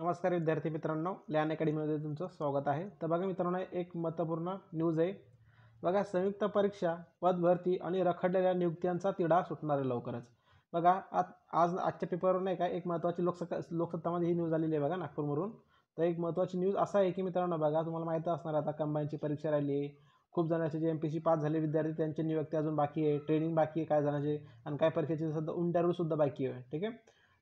नमस्कार विद्यार्थी मित्रांनो लॅन अकॅडमीमध्ये तुमचं स्वागत आहे तर बघा मित्रांनो एक महत्त्वपूर्ण न्यूज आहे बघा संयुक्त परीक्षा पदभरती आणि रखडलेल्या नियुक्त्यांचा तिढा सुटणार आहे लवकरच बघा आज आज आजच्या पेपरवर नाही का एक महत्त्वाची लोकसत्ता लोकसत्तामध्ये ही न्यूज आलेली आहे बघा नागपूरवरून तर एक महत्त्वाची न्यूज असा आहे की मित्रांनो बघा तुम्हाला माहिती असणार आता कंबाईनची परीक्षा राहिली आहे खूप जणांचे जे एम पी सी पास झाले विद्यार्थी त्यांची नियुक्ती अजून बाकी आहे ट्रेनिंग बाकी आहे काय जणांचे आणि काय परीक्षेचे सध्या सुद्धा बाकी आहे ठीक आहे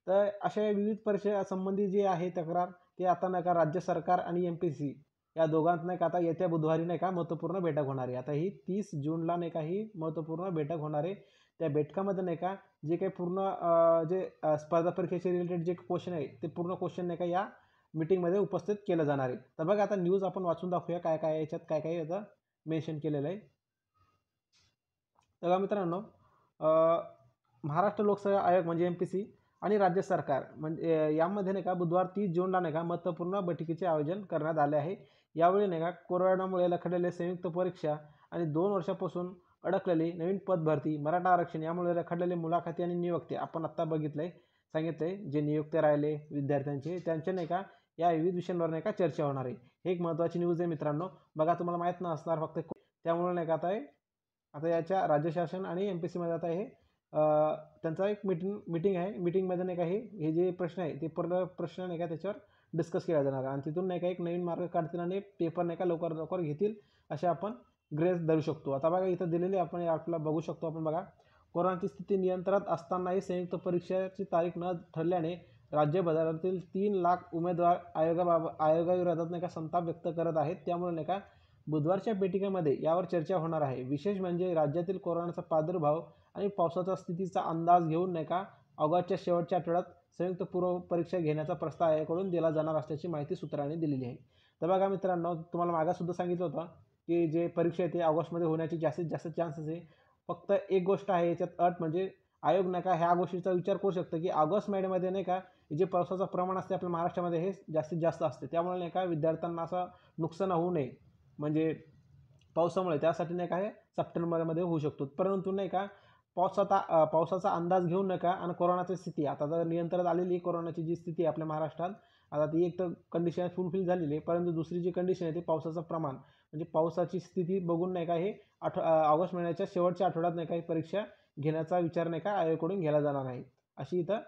तर अशा विविध परिषदासंबंधी जे आहे तक्रार ते आता नाही का राज्य सरकार आणि एम पी सी या दोघांत नाही का आता येत्या बुधवारी नाही का महत्त्वपूर्ण बैठक होणार आहे आता ही तीस जूनला नाही का ही महत्त्वपूर्ण बैठक होणार आहे त्या बैठकामध्ये नाही का जे काही पूर्ण जे स्पर्धा परीक्षेचे रिलेटेड जे क्वेश्चन आहे ते पूर्ण क्वेश्चन नाही का या मिटिंगमध्ये उपस्थित केलं जाणार आहे तर बघा आता न्यूज आपण वाचून दाखवूया काय काय याच्यात काय काय आता मेन्शन केलेलं आहे तर मित्रांनो महाराष्ट्र लोकसेवा आयोग म्हणजे एम पी सी आणि राज्य सरकार म्हणजे यामध्ये नाही का बुधवार तीस जूनला नाही का महत्त्वपूर्ण बैठकीचे आयोजन करण्यात आले आहे यावेळी नाही का कोरोनामुळे रखडलेले संयुक्त परीक्षा आणि दोन वर्षापासून अडकलेली नवीन पदभरती मराठा आरक्षण यामुळे रखडलेले मुलाखती आणि नियुक्ती आपण आत्ता बघितलं आहे सांगितलं आहे जे नियुक्त्या राहिले विद्यार्थ्यांचे त्यांचे नाही का या विविध विषयांवर नाही का चर्चा होणार आहे हे एक महत्त्वाची न्यूज आहे मित्रांनो बघा तुम्हाला माहीत नसणार फक्त त्यामुळे नाही का आता आता याच्या राज्य शासन आणि एम पी सीमध्ये आता हे त्यांचा एक मीटिंग मीटिंग आहे मिटिंगमध्ये नाही का हे हे जे प्रश्न आहे ते पूर्ण प्रश्न नाही का त्याच्यावर डिस्कस केला जाणार आणि तिथून नाही का एक नवीन मार्ग काढतील आणि पेपर नाही का लवकर लवकर घेतील असे आपण ग्रेस धरू शकतो आता बघा इथं दिलेले आपण आपला बघू शकतो आपण बघा कोरोनाची स्थिती नियंत्रणात असतानाही संयुक्त परीक्षेची तारीख न ठरल्याने राज्य बाजारातील तीन लाख उमेदवार आयोगाबाबत आयोगाविरोधात नाही का संताप व्यक्त करत आहेत त्यामुळे नाही का बुधवारच्या बैठकीमध्ये यावर चर्चा होणार आहे विशेष म्हणजे राज्यातील कोरोनाचा प्रादुर्भाव आणि पावसाचा स्थितीचा अंदाज घेऊन नाही का ऑगस्टच्या शेवटच्या आठवड्यात संयुक्त पूर्व परीक्षा घेण्याचा प्रस्ताव आयोगाकडून दिला जाणार असल्याची माहिती सूत्रांनी दिलेली आहे तर बघा मित्रांनो तुम्हाला मागासुद्धा सांगितलं होतं की जे परीक्षा आहे ते ऑगस्टमध्ये होण्याची जास्तीत जास्त चान्सेस आहे फक्त एक गोष्ट आहे याच्यात अट म्हणजे आयोग नाही का ह्या गोष्टीचा विचार करू शकतो की ऑगस्ट महिन्यामध्ये नाही का जे पावसाचं प्रमाण असते आपल्या महाराष्ट्रामध्ये हे जास्तीत जास्त असते त्यामुळे नाही का विद्यार्थ्यांना असं नुकसान होऊ नये म्हणजे पावसामुळे त्यासाठी नाही काय सप्टेंबरमध्ये होऊ शकतो परंतु नाही का पावसाचा पावसाचा अंदाज घेऊ नका आणि कोरोनाची स्थिती आता जर नियंत्रणात आलेली कोरोनाची जी स्थिती आहे आपल्या महाराष्ट्रात आता ती एक तर कंडिशन फुलफिल झालेली आहे परंतु दुसरी जी कंडिशन आहे ती पावसाचं प्रमाण म्हणजे पावसाची स्थिती बघून नाही का हे आठ ऑगस्ट महिन्याच्या शेवटच्या आठवड्यात नाही काही परीक्षा घेण्याचा विचार नाही का आयोगाकडून घेतला जाणार नाही अशी इथं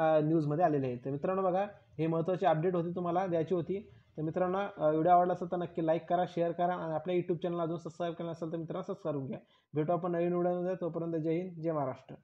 न्यूजमध्ये आलेले आहे तर मित्रांनो बघा हे महत्त्वाची अपडेट होती तुम्हाला द्यायची होती तर मित्रांनो व्हिडिओ आवडला असेल तर नक्की लाईक करा शेअर करा आणि आपल्या यूट्यूब चॅनलला अजून सबस्क्राईब केलं असेल तर मित्रांनो सबस्क्राईब घ्या भेटू आपण नवीन व्हिडिओमध्ये तोपर्यंत जय हिंद जय महाराष्ट्र